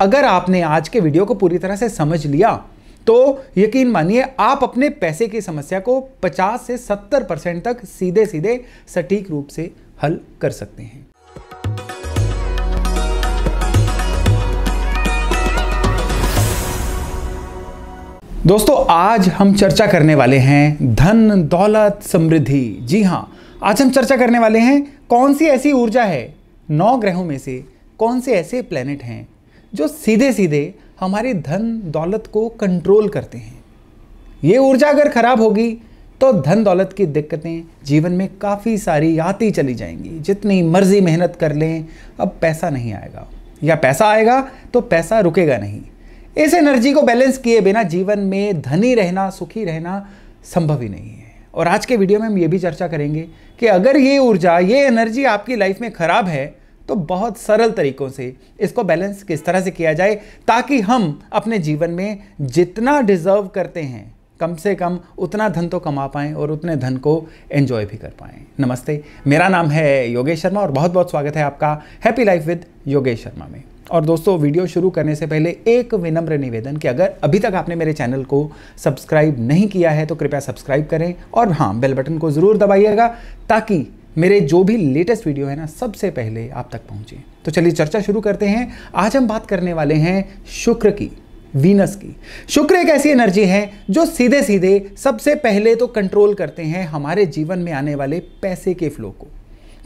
अगर आपने आज के वीडियो को पूरी तरह से समझ लिया तो यकीन मानिए आप अपने पैसे की समस्या को 50 से 70 परसेंट तक सीधे सीधे सटीक रूप से हल कर सकते हैं दोस्तों आज हम चर्चा करने वाले हैं धन दौलत समृद्धि जी हां आज हम चर्चा करने वाले हैं कौन सी ऐसी ऊर्जा है नौ ग्रहों में से कौन से ऐसे प्लेनेट हैं जो सीधे सीधे हमारी धन दौलत को कंट्रोल करते हैं ये ऊर्जा अगर खराब होगी तो धन दौलत की दिक्कतें जीवन में काफ़ी सारी आती चली जाएंगी जितनी मर्जी मेहनत कर लें अब पैसा नहीं आएगा या पैसा आएगा तो पैसा रुकेगा नहीं इस एनर्जी को बैलेंस किए बिना जीवन में धनी रहना सुखी रहना संभव ही नहीं है और आज के वीडियो में हम ये भी चर्चा करेंगे कि अगर ये ऊर्जा ये एनर्जी आपकी लाइफ में ख़राब है तो बहुत सरल तरीकों से इसको बैलेंस किस तरह से किया जाए ताकि हम अपने जीवन में जितना डिज़र्व करते हैं कम से कम उतना धन तो कमा पाएँ और उतने धन को एंजॉय भी कर पाएँ नमस्ते मेरा नाम है योगेश शर्मा और बहुत बहुत स्वागत है आपका happy life with Yogesh Sharma में और दोस्तों वीडियो शुरू करने से पहले एक विनम्र निवेदन कि अगर अभी तक आपने मेरे चैनल को सब्सक्राइब नहीं किया है तो कृपया सब्सक्राइब करें और हाँ बेल बटन को ज़रूर दबाइएगा ताकि मेरे जो भी लेटेस्ट वीडियो है ना सबसे पहले आप तक पहुंचे तो चलिए चर्चा शुरू करते हैं आज हम बात करने वाले हैं शुक्र की वीनस की शुक्र एक ऐसी एनर्जी है जो सीधे सीधे सबसे पहले तो कंट्रोल करते हैं हमारे जीवन में आने वाले पैसे के फ्लो को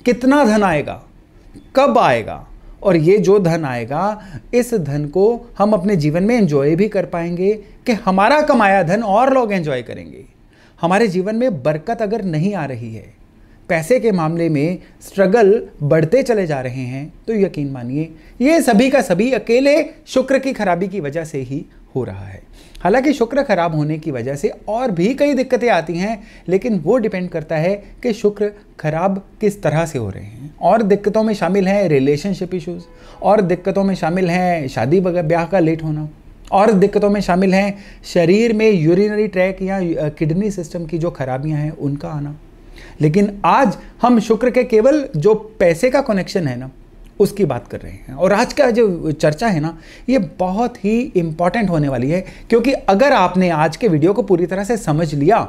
कितना धन आएगा कब आएगा और ये जो धन आएगा इस धन को हम अपने जीवन में एंजॉय भी कर पाएंगे कि हमारा कमाया धन और लोग एंजॉय करेंगे हमारे जीवन में बरकत अगर नहीं आ रही है पैसे के मामले में स्ट्रगल बढ़ते चले जा रहे हैं तो यकीन मानिए ये सभी का सभी अकेले शुक्र की खराबी की वजह से ही हो रहा है हालांकि शुक्र खराब होने की वजह से और भी कई दिक्कतें आती हैं लेकिन वो डिपेंड करता है कि शुक्र खराब किस तरह से हो रहे हैं और दिक्कतों में शामिल हैं रिलेशनशिप इश्यूज़ और दिक्कतों में शामिल हैं शादी ब्याह का लेट होना और दिक्कतों में शामिल हैं शरीर में यूरिनरी ट्रैक या किडनी सिस्टम की जो खराबियां हैं उनका आना लेकिन आज हम शुक्र के केवल जो पैसे का कनेक्शन है ना उसकी बात कर रहे हैं और आज का जो चर्चा है ना ये बहुत ही इंपॉर्टेंट होने वाली है क्योंकि अगर आपने आज के वीडियो को पूरी तरह से समझ लिया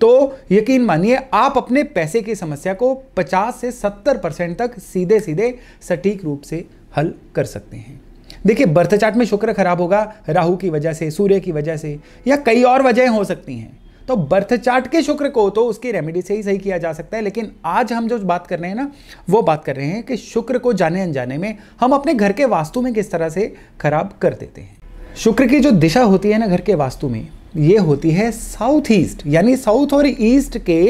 तो यकीन मानिए आप अपने पैसे की समस्या को 50 से 70 परसेंट तक सीधे सीधे सटीक रूप से हल कर सकते हैं देखिए बर्थ चार्ट में शुक्र खराब होगा राहु की वजह से सूर्य की वजह से या कई और वजह हो सकती हैं तो बर्थ चार्ट के शुक्र को तो उसकी रेमेडी से ही सही किया जा सकता है लेकिन आज हम जो बात कर रहे हैं ना वो बात कर रहे हैं कि शुक्र को जाने अनजाने में हम अपने घर के वास्तु में किस तरह से खराब कर देते हैं शुक्र की जो दिशा होती है ना घर के वास्तु में ये होती है साउथ ईस्ट यानी साउथ और ईस्ट के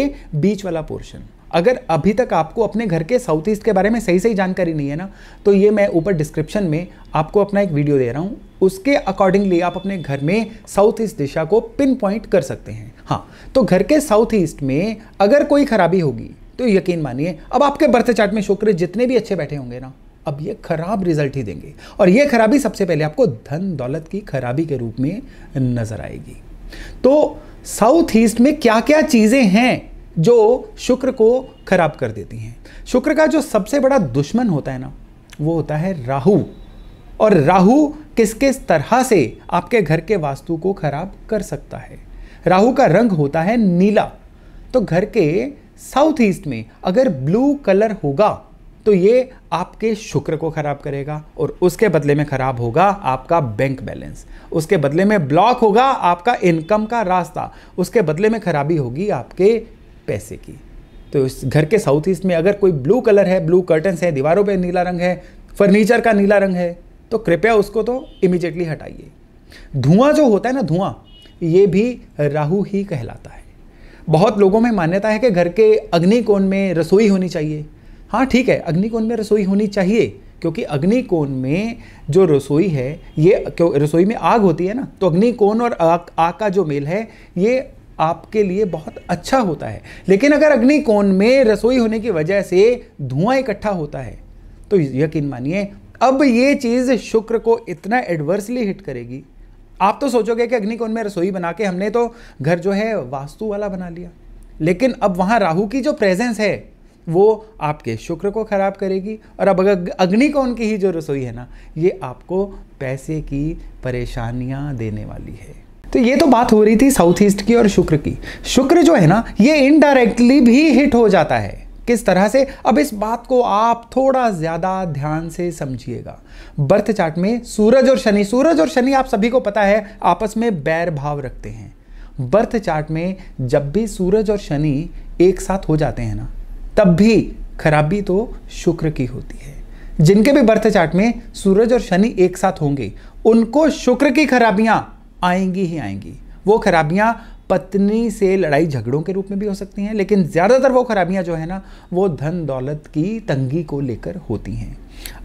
बीच वाला पोर्शन अगर अभी तक आपको अपने घर के साउथ ईस्ट के बारे में सही सही जानकारी नहीं है ना तो ये मैं ऊपर डिस्क्रिप्शन में आपको अपना एक वीडियो दे रहा हूँ उसके अकॉर्डिंगली आप अपने घर में साउथ ईस्ट दिशा को पिन पॉइंट कर सकते हैं हाँ तो घर के साउथ ईस्ट में अगर कोई खराबी होगी तो यकीन मानिए अब आपके बर्थ चार्ट में शुक्र जितने भी अच्छे बैठे होंगे ना अब ये खराब रिजल्ट ही देंगे और ये खराबी सबसे पहले आपको धन दौलत की खराबी के रूप में नजर आएगी तो साउथ ईस्ट में क्या क्या चीजें हैं जो शुक्र को खराब कर देती हैं शुक्र का जो सबसे बड़ा दुश्मन होता है ना वो होता है राहु और राहु किस किस तरह से आपके घर के वास्तु को खराब कर सकता है राहु का रंग होता है नीला तो घर के साउथ ईस्ट में अगर ब्लू कलर होगा तो ये आपके शुक्र को खराब करेगा और उसके बदले में खराब होगा आपका बैंक बैलेंस उसके बदले में ब्लॉक होगा आपका इनकम का रास्ता उसके बदले में खराबी होगी आपके पैसे की तो इस घर के साउथ ईस्ट में अगर कोई ब्लू कलर है ब्लू कर्टन्स है दीवारों पे नीला रंग है फर्नीचर का नीला रंग है तो कृपया उसको तो इमिजिएटली हटाइए धुआं जो होता है ना धुआं ये भी राहु ही कहलाता है बहुत लोगों में मान्यता है कि घर के अग्निकोण में रसोई होनी चाहिए हाँ ठीक है अग्निकोण में रसोई होनी चाहिए क्योंकि अग्निकोण में जो रसोई है ये क्यों रसोई में आग होती है ना तो अग्निकोण और आग, आग का जो मेल है ये आपके लिए बहुत अच्छा होता है लेकिन अगर अग्निकोण में रसोई होने की वजह से धुआं इकट्ठा होता है तो यकीन मानिए अब ये चीज़ शुक्र को इतना एडवर्सली हिट करेगी आप तो सोचोगे कि अग्निकोण में रसोई बना के हमने तो घर जो है वास्तु वाला बना लिया लेकिन अब वहाँ राहु की जो प्रेजेंस है वो आपके शुक्र को ख़राब करेगी और अब अगर अग्निकोण की ही जो रसोई है ना ये आपको पैसे की परेशानियाँ देने वाली है तो ये तो बात हो रही थी साउथ ईस्ट की और शुक्र की शुक्र जो है ना ये इनडायरेक्टली भी हिट हो जाता है किस तरह से अब इस बात को आप थोड़ा ज़्यादा ध्यान से समझिएगा बर्थ चार्ट में सूरज और शनि सूरज और शनि आप सभी को पता है आपस में बैर भाव रखते हैं बर्थ चार्ट में जब भी सूरज और शनि एक साथ हो जाते हैं ना तब भी खराबी तो शुक्र की होती है जिनके भी बर्थ चार्ट में सूरज और शनि एक साथ होंगे उनको शुक्र की खराबियां आएंगी ही आएंगी वो खराबियां पत्नी से लड़ाई झगड़ों के रूप में भी हो सकती हैं लेकिन ज़्यादातर वो खराबियाँ जो है ना वो धन दौलत की तंगी को लेकर होती हैं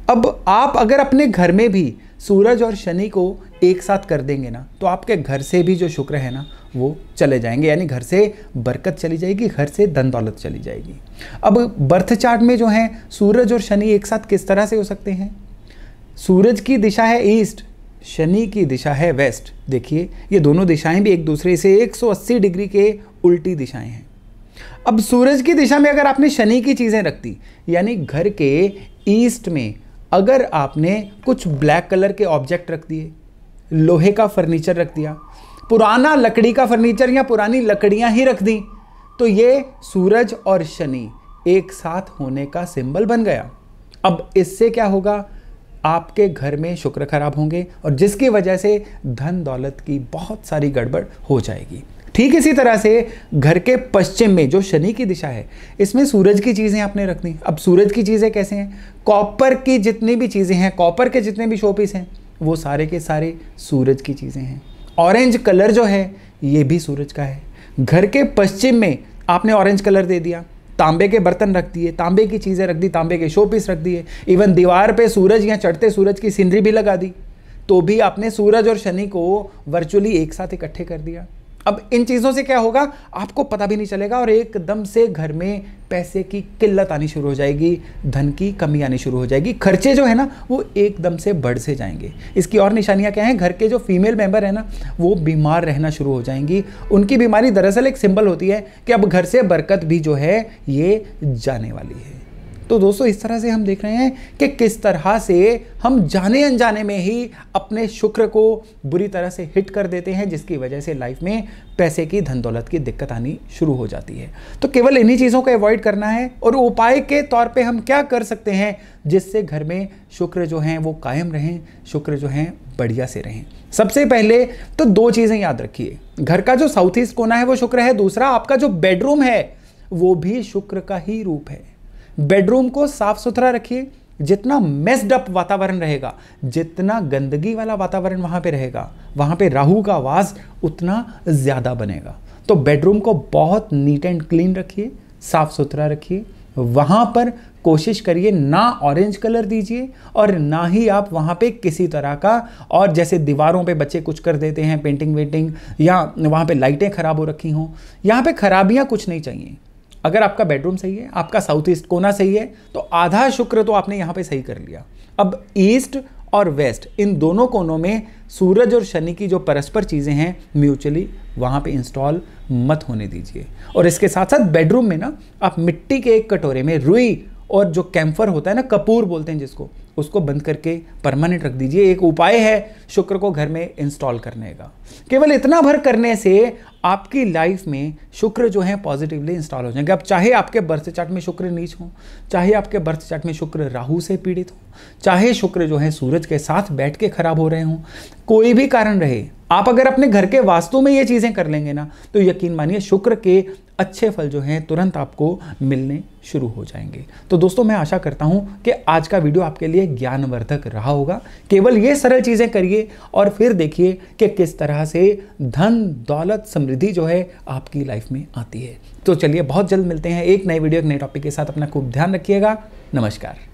अब आप अगर अपने घर में भी सूरज और शनि को एक साथ कर देंगे ना तो आपके घर से भी जो शुक्र है ना वो चले जाएंगे यानी घर से बरकत चली जाएगी घर से धन दौलत चली जाएगी अब बर्थ चार्ट में जो है सूरज और शनि एक साथ किस तरह से हो सकते हैं सूरज की दिशा है ईस्ट शनि की दिशा है वेस्ट देखिए ये दोनों दिशाएं भी एक दूसरे से 180 डिग्री के उल्टी दिशाएं हैं अब सूरज की दिशा में अगर आपने शनि की चीज़ें रख दी यानी घर के ईस्ट में अगर आपने कुछ ब्लैक कलर के ऑब्जेक्ट रख दिए लोहे का फर्नीचर रख दिया पुराना लकड़ी का फर्नीचर या पुरानी लकड़ियां ही रख दी तो ये सूरज और शनि एक साथ होने का सिंबल बन गया अब इससे क्या होगा आपके घर में शुक्र खराब होंगे और जिसकी वजह से धन दौलत की बहुत सारी गड़बड़ हो जाएगी ठीक इसी तरह से घर के पश्चिम में जो शनि की दिशा है इसमें सूरज की चीज़ें आपने रखनी अब सूरज की चीज़ें कैसे हैं कॉपर की जितनी भी चीज़ें हैं कॉपर के जितने भी शोपीस हैं वो सारे के सारे सूरज की चीज़ें हैं ऑरेंज कलर जो है ये भी सूरज का है घर के पश्चिम में आपने ऑरेंज कलर दे दिया तांबे के बर्तन रख दिए तांबे की चीज़ें रख दी तांबे के शो पीस रख दिए इवन दीवार पे सूरज या चढ़ते सूरज की सीनरी भी लगा दी तो भी आपने सूरज और शनि को वर्चुअली एक साथ इकट्ठे कर दिया अब इन चीज़ों से क्या होगा आपको पता भी नहीं चलेगा और एकदम से घर में पैसे की किल्लत आनी शुरू हो जाएगी धन की कमी आनी शुरू हो जाएगी खर्चे जो है ना वो एकदम से बढ़ से जाएंगे इसकी और निशानियाँ क्या हैं घर के जो फीमेल मेंबर हैं ना वो बीमार रहना शुरू हो जाएंगी उनकी बीमारी दरअसल एक सिंबल होती है कि अब घर से बरकत भी जो है ये जाने वाली है तो दोस्तों इस तरह से हम देख रहे हैं कि किस तरह से हम जाने अनजाने में ही अपने शुक्र को बुरी तरह से हिट कर देते हैं जिसकी वजह से लाइफ में पैसे की धन दौलत की दिक्कत आनी शुरू हो जाती है तो केवल इन्हीं चीज़ों को अवॉइड करना है और उपाय के तौर पे हम क्या कर सकते हैं जिससे घर में शुक्र जो हैं वो कायम रहें शुक्र जो हैं बढ़िया से रहें सबसे पहले तो दो चीज़ें याद रखिए घर का जो साउथ ईस्ट कोना है वो शुक्र है दूसरा आपका जो बेडरूम है वो भी शुक्र का ही रूप है बेडरूम को साफ सुथरा रखिए जितना मेस्ड अप वातावरण रहेगा जितना गंदगी वाला वातावरण वहाँ पे रहेगा वहां पे राहु का आवाज़ उतना ज़्यादा बनेगा तो बेडरूम को बहुत नीट एंड क्लीन रखिए साफ सुथरा रखिए वहां पर कोशिश करिए ना ऑरेंज कलर दीजिए और ना ही आप वहाँ पे किसी तरह का और जैसे दीवारों पे बच्चे कुछ कर देते हैं पेंटिंग वेंटिंग या वहाँ पे लाइटें ख़राब हो रखी हों यहाँ पे खराबियाँ कुछ नहीं चाहिए अगर आपका बेडरूम सही है आपका साउथ ईस्ट कोना सही है तो आधा शुक्र तो आपने यहाँ पे सही कर लिया अब ईस्ट और वेस्ट इन दोनों कोनों में सूरज और शनि की जो परस्पर चीज़ें हैं म्यूचुअली वहाँ पे इंस्टॉल मत होने दीजिए और इसके साथ साथ बेडरूम में ना आप मिट्टी के एक कटोरे में रुई और जो कैम्फर होता है ना कपूर बोलते हैं जिसको उसको बंद करके परमानेंट रख दीजिए एक उपाय है शुक्र को घर में इंस्टॉल करने का केवल इतना भर करने से आपकी लाइफ में शुक्र जो है पॉजिटिवली इंस्टॉल हो जाएंगे अब चाहे आपके बर्थ चार्ट में शुक्र नीच हो चाहे आपके बर्थ चार्ट में शुक्र राहु से पीड़ित हो चाहे शुक्र जो है सूरज के साथ बैठ के खराब हो रहे हों कोई भी कारण रहे आप अगर अपने घर के वास्तु में ये चीज़ें कर लेंगे ना तो यकीन मानिए शुक्र के अच्छे फल जो हैं तुरंत आपको मिलने शुरू हो जाएंगे तो दोस्तों मैं आशा करता हूं कि आज का वीडियो आपके लिए ज्ञानवर्धक रहा होगा केवल ये सरल चीज़ें करिए और फिर देखिए कि किस तरह से धन दौलत समृद्धि जो है आपकी लाइफ में आती है तो चलिए बहुत जल्द मिलते हैं एक नए वीडियो एक नए टॉपिक के साथ अपना खूब ध्यान रखिएगा नमस्कार